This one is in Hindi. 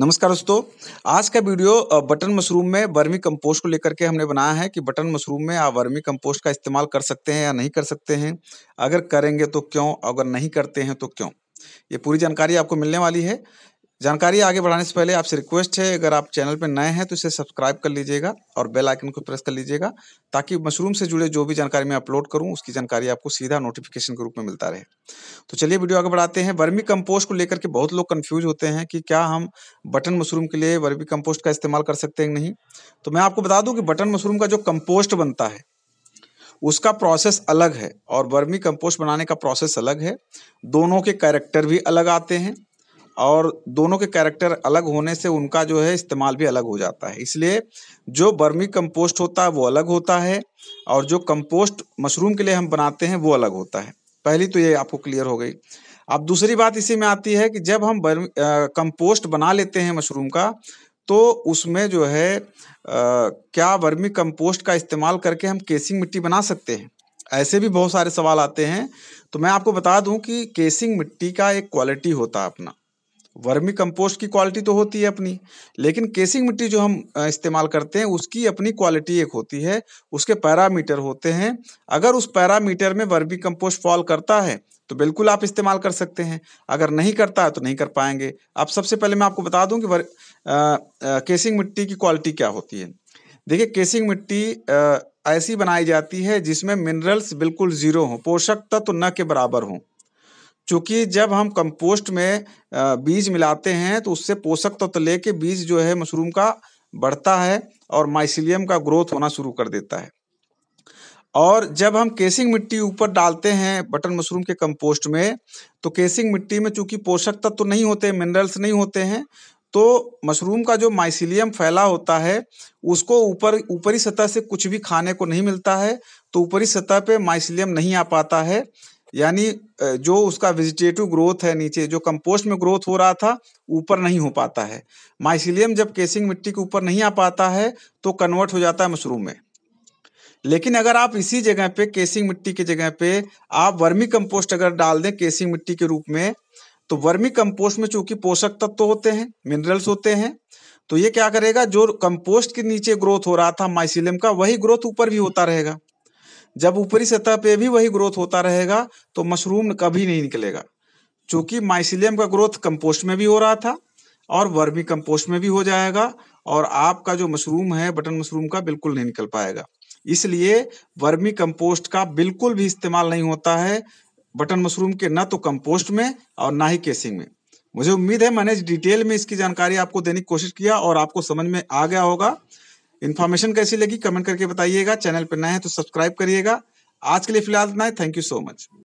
नमस्कार दोस्तों आज का वीडियो बटन मशरूम में वर्मी कंपोस्ट को लेकर के हमने बनाया है कि बटन मशरूम में आप वर्मी कंपोस्ट का इस्तेमाल कर सकते हैं या नहीं कर सकते हैं अगर करेंगे तो क्यों अगर नहीं करते हैं तो क्यों ये पूरी जानकारी आपको मिलने वाली है जानकारी आगे बढ़ाने से पहले आपसे रिक्वेस्ट है अगर आप चैनल पर नए हैं तो इसे सब्सक्राइब कर लीजिएगा और बेल आइकन को प्रेस कर लीजिएगा ताकि मशरूम से जुड़े जो भी जानकारी मैं अपलोड करूं उसकी जानकारी आपको सीधा नोटिफिकेशन के रूप में मिलता रहे तो चलिए वीडियो आगे बढ़ाते हैं वर्मी कम्पोस्ट को लेकर के बहुत लोग कन्फ्यूज होते हैं कि क्या हम बटन मशरूम के लिए वर्मी कम्पोस्ट का इस्तेमाल कर सकते हैं नहीं तो मैं आपको बता दूँ कि बटन मशरूम का जो कम्पोस्ट बनता है उसका प्रोसेस अलग है और वर्मी कंपोस्ट बनाने का प्रोसेस अलग है दोनों के कैरेक्टर भी अलग आते हैं और दोनों के कैरेक्टर अलग होने से उनका जो है इस्तेमाल भी अलग हो जाता है इसलिए जो बर्मी कंपोस्ट होता है वो अलग होता है और जो कंपोस्ट मशरूम के लिए हम बनाते हैं वो अलग होता है पहली तो ये आपको क्लियर हो गई अब दूसरी बात इसी में आती है कि जब हम बर्मी कंपोस्ट बना लेते हैं मशरूम का तो उसमें जो है आ, क्या वर्मी कंपोस्ट का इस्तेमाल करके हम केसिंग मिट्टी बना सकते हैं ऐसे भी बहुत सारे सवाल आते हैं तो मैं आपको बता दूं कि केसिंग मिट्टी का एक क्वालिटी होता है अपना वर्मी कंपोस्ट की क्वालिटी तो होती है अपनी लेकिन केसिंग मिट्टी जो हम इस्तेमाल करते हैं उसकी अपनी क्वालिटी एक होती है उसके पैरामीटर होते हैं अगर उस पैरामीटर में वर्मी कंपोस्ट फॉल करता है तो बिल्कुल आप इस्तेमाल कर सकते हैं अगर नहीं करता है तो नहीं कर पाएंगे अब सबसे पहले मैं आपको बता दूं कि वर, आ, आ, केसिंग मिट्टी की क्वालिटी क्या होती है देखिए केसिंग मिट्टी आ, ऐसी बनाई जाती है जिसमें मिनरल्स बिल्कुल ज़ीरो हों पोषक तत्व तो न के बराबर हों चूंकि जब हम कंपोस्ट में बीज मिलाते हैं तो उससे पोषक तत्व तो लेके बीज जो है मशरूम का बढ़ता है और माइसिलियम का ग्रोथ होना शुरू कर देता है और जब हम केसिंग मिट्टी ऊपर डालते हैं बटन मशरूम के कंपोस्ट में तो केसिंग मिट्टी में चूंकि पोषक तत्व तो नहीं होते मिनरल्स नहीं होते हैं तो मशरूम का जो माइसिलियम फैला होता है उसको ऊपर ऊपरी सतह से कुछ भी खाने को नहीं मिलता है तो ऊपरी सतह पे माइसिलियम नहीं आ पाता है यानी जो उसका वेजिटेटिव ग्रोथ है नीचे जो कंपोस्ट में ग्रोथ हो रहा था ऊपर नहीं हो पाता है माइसिलियम जब केसिंग मिट्टी के ऊपर नहीं आ पाता है तो कन्वर्ट हो जाता है मशरूम में लेकिन अगर आप इसी जगह पे केसिंग मिट्टी की के जगह पे आप वर्मी कंपोस्ट अगर डाल दें केसिंग मिट्टी के रूप में तो वर्मी कंपोस्ट में चूंकि पोषक तत्व तो होते हैं मिनरल्स होते हैं तो ये क्या करेगा जो कंपोस्ट के नीचे ग्रोथ हो रहा था माइसिलियम का वही ग्रोथ ऊपर भी होता रहेगा जब ऊपरी सतह पे भी वही ग्रोथ होता रहेगा तो मशरूम कभी नहीं निकलेगा चूंकि माइसिलियम का ग्रोथ कंपोस्ट में भी हो रहा था और वर्मी कंपोस्ट में भी हो जाएगा और आपका जो मशरूम है बटन मशरूम का बिल्कुल नहीं निकल पाएगा इसलिए वर्मी कंपोस्ट का बिल्कुल भी इस्तेमाल नहीं होता है बटन मशरूम के ना तो कंपोस्ट में और ना ही केसिंग में मुझे उम्मीद है मैंने डिटेल में इसकी जानकारी आपको देने की कोशिश किया और आपको समझ में आ गया होगा इन्फॉर्मेशन कैसी लगी कमेंट करके बताइएगा चैनल पर नए हैं तो सब्सक्राइब करिएगा आज के लिए फिलहाल इतना है थैंक यू सो मच